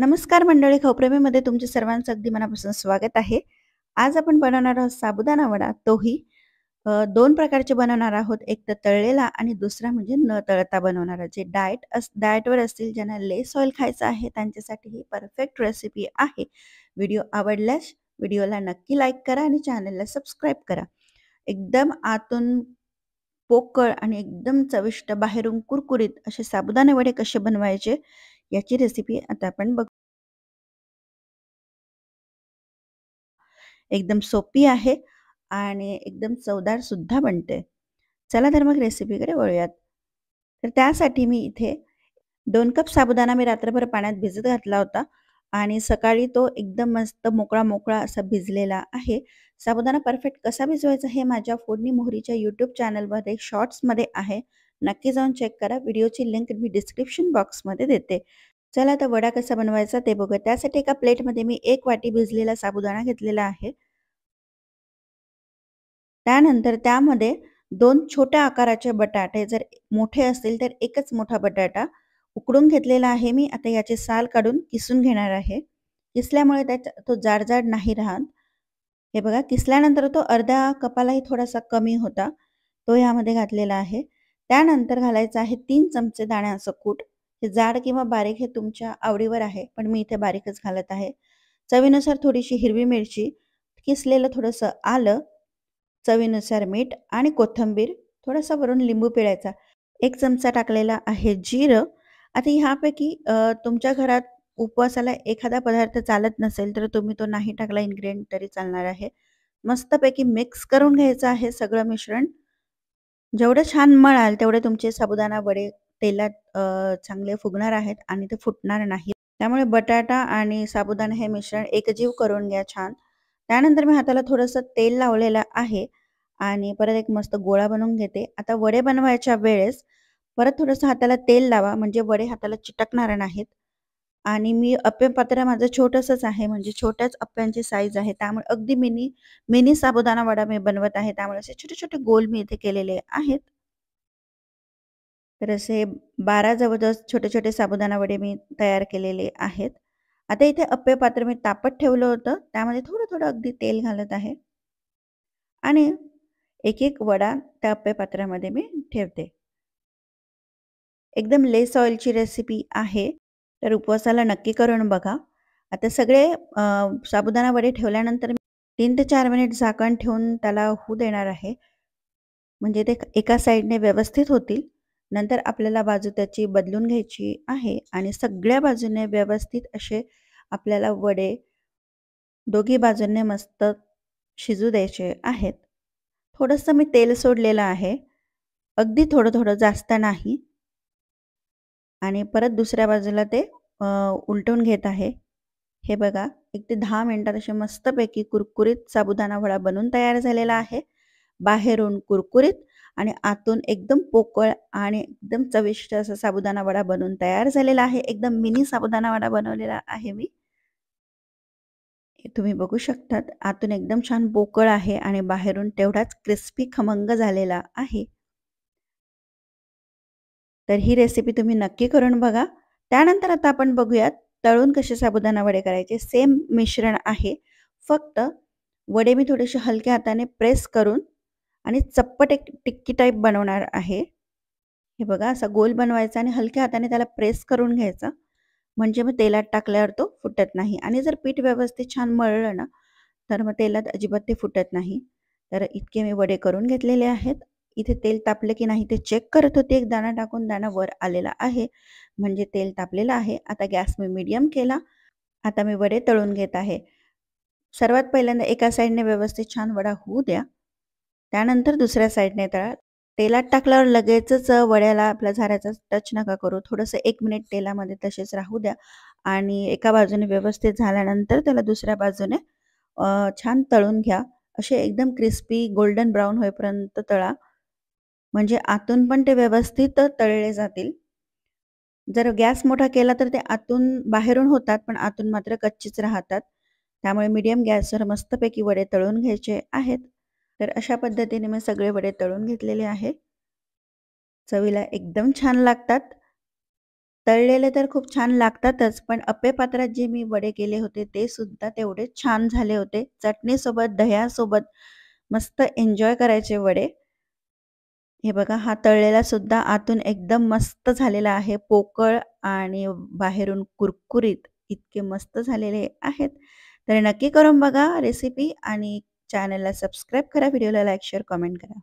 नमस्कार मंडळी मध्ये तुमचे सर्वांचं अगदी मनापासून स्वागत आहे आज आपण बनवणार आहोत साबुदाणा वडा तोही दोन प्रकारचे बनवणार आहोत एक तर तळलेला आणि दुसरा म्हणजे न तळता बनवणारा जे डाएट अस डाएटवर असतील ज्यांना लेस ऑइल खायचं आहे त्यांच्यासाठी ही परफेक्ट रेसिपी आहे व्हिडिओ आवडल्यास व्हिडिओला नक्की लाईक करा आणि चॅनलला सबस्क्राईब करा एकदम आतून पोकळ आणि एकदम चविष्ट बाहेरून कुरकुरीत असे साबुदाणे वडे कसे बनवायचे याची रेसिपी आता आपण बघू एकदम सोपी आहे आणि एकदम चवदार सुद्धा बनते चला तर मग रेसिपीकडे वळूयात तर त्यासाठी मी इथे दोन कप साबुदाणा मी रात्रभर पाण्यात भिजत घातला होता आणि सकाळी तो एकदम मस्त मोकळा मोकळा असा भिजलेला आहे साबुदाणा परफेक्ट कसा भिजवायचा हे माझ्या फोडणी मोहरीच्या यूट्यूब चॅनलमध्ये शॉर्ट्समध्ये आहे नक्की जाऊन चेक करा व्हिडिओची लिंक मी डिस्क्रिप्शन बॉक्समध्ये देते चला तर वडा कसा बनवायचा ते बघा त्यासाठी एका प्लेटमध्ये मी एक वाटी भिजलेला साबुदाणा घेतलेला आहे त्यानंतर त्यामध्ये दोन छोट्या आकाराचे बटाटे जर मोठे असतील तर एकच मोठा बटाटा उकडून घेतलेला आहे मी आता याचे साल काढून किसून घेणार आहे किसल्यामुळे त्याचा तो जाड जाड नाही राहत हे बघा किसल्यानंतर तो अर्धा कपालाही थोडासा कमी होता तो यामध्ये घातलेला आहे त्यानंतर घालायचा आहे तीन चमचे दाण्याचं कूट हे जाड किंवा बारीक हे तुमच्या आवडीवर आहे पण मी इथे बारीकच घालत आहे चवीनुसार थोडीशी हिरवी मिरची किसलेलं थोडंसं आलं चवीनुसार मीठ आणि कोथंबीर थोडासा वरून लिंबू पिळायचा एक चमचा टाकलेला आहे जिरं आता ह्यापैकी तुमच्या घरात उपवासाला एखादा पदार्थ चालत नसेल तर तुम्ही तो नाही टाकला इन्ग्रेडियंट तरी चालणार आहे मस्तपैकी मिक्स करून घ्यायचं आहे सगळं मिश्रण जेवढं छान मळाल तेवढे तुमचे साबुदाणा वडे तेलात चांगले फुगणार आहेत आणि ते फुटणार नाही त्यामुळे बटाटा आणि साबुदाणा हे मिश्रण एकजीव करून घ्या छान त्यानंतर मी हाताला थोडस तेल लावलेलं आहे आणि परत एक मस्त गोळा बनवून घेते आता वडे बनवायच्या वेळेस परत थोडंसं हाताला तेल लावा म्हणजे वडे हाताला चिटकणार नाहीत आणि मी अप्पे पात्र माझं छोटसच आहे म्हणजे छोट्याच अप्प्यांची साईज आहे त्यामुळे अगदी मिनी मिनी साबुदाणा वडा मी बनवत आहे त्यामुळे असे छोटे छोटे गोल मी इथे केलेले आहेत तर असे बारा जवळजवळ छोटे छोटे साबुदाना वडे मी तयार केलेले आहेत आता इथे अप्पे पात्र मी तापत ठेवलं होतं त्यामध्ये थोडं थोडं अगदी तेल घालत आहे आणि एक एक वडा त्या अप्पे पात्रामध्ये मी ठेवते एकदम लेस ऑइलची रेसिपी आहे तर उपवासाला नक्की करून बघा आता सगळे साबुदाना वडे ठेवल्यानंतर मी तीन ते चार मिनिट झाकण ठेवून त्याला होऊ देणार आहे म्हणजे ते एका साईडने व्यवस्थित होतील नंतर आपल्याला बाजू त्याची बदलून घ्यायची आहे आणि सगळ्या बाजूने व्यवस्थित असे आपल्याला वडे दोघी बाजूने मस्त शिजू द्यायचे आहेत थोडंसं मी तेल सोडलेलं आहे अगदी थोडं थोडं जास्त नाही आणि परत दुसऱ्या बाजूला ते उलटून घेत आहे हे बघा एक ते दहा मिनटात असे मस्तपैकी कुरकुरीत साबुदाणा वडा बनून तयार झालेला आहे बाहेरून कुरकुरीत आणि आतून एकदम पोकळ आणि एकदम चविष्ट असा साबुदाणा वडा बनवून तयार झालेला आहे एकदम मिनी साबुदाणा वडा बनवलेला आहे मी तुम्ही बघू शकतात आतून एकदम छान पोकळ आहे आणि बाहेरून तेवढाच क्रिस्पी खमंग झालेला आहे तर ही रेसिपी तुम्ही नक्की करून बघा त्यानंतर आता आपण बघूयात तळून कसे साबुदाणा वडे करायचे सेम मिश्रण आहे फक्त वडे मी थोडेसे हलक्या हाताने प्रेस करून आणि चप्पट एक टिक्की टाईप बनवणार आहे हे बघा असा गोल बनवायचा आणि हलक्या हाताने त्याला प्रेस करून घ्यायचा म्हणजे मग तेलात टाकल्यावर तो फुटत नाही आणि जर पीठ व्यवस्थित छान मळलं ना तर मग तेलात अजिबात ते फुटत नाही तर इतके मी वडे करून घेतलेले आहेत इथे तेल तापले की नाही ते चेक करत होते एक दाणा टाकून दाणा वर आलेला आहे म्हणजे तेल तापलेलं आहे आता गॅस मी मीडियम केला आता मी वडे तळून घेत आहे सर्वात पहिल्यांदा एका साईडने व्यवस्थित छान वडा होऊ द्या त्यानंतर दुसऱ्या साईडने तळा तेलात टाकल्यावर लगेचच वड्याला आपल्या झाऱ्याचा टच नका करू थोडंसं एक मिनिट तेलामध्ये तसेच राहू द्या आणि एका बाजूने व्यवस्थित झाल्यानंतर त्याला दुसऱ्या बाजूने छान तळून घ्या असे एकदम क्रिस्पी गोल्डन ब्राऊन होईपर्यंत तळा म्हणजे आतून पण ते व्यवस्थित तळले जातील जर गॅस मोठा केला तर ते आतून बाहेरून होतात पण आतून मात्र कच्चीच राहतात त्यामुळे मीडियम गॅसवर मस्तपैकी वडे तळून घ्यायचे आहेत तर अशा पद्धतीने मी सगळे वडे तळून घेतलेले आहे चवीला एकदम छान लागतात तळलेले तर खूप छान लागतातच पण अप्पे पात्रात जे मी वडे केले होते ते सुद्धा तेवढे छान झाले होते चटणीसोबत दह्यासोबत मस्त एन्जॉय करायचे वडे हे बघा हा तळलेला सुद्धा आतून एकदम मस्त झालेला आहे पोकळ आणि बाहेरून कुरकुरीत इतके मस्त झालेले आहेत तर नक्की करून बघा रेसिपी आणि चॅनलला सबस्क्राईब करा व्हिडिओला लाईक शेअर कमेंट करा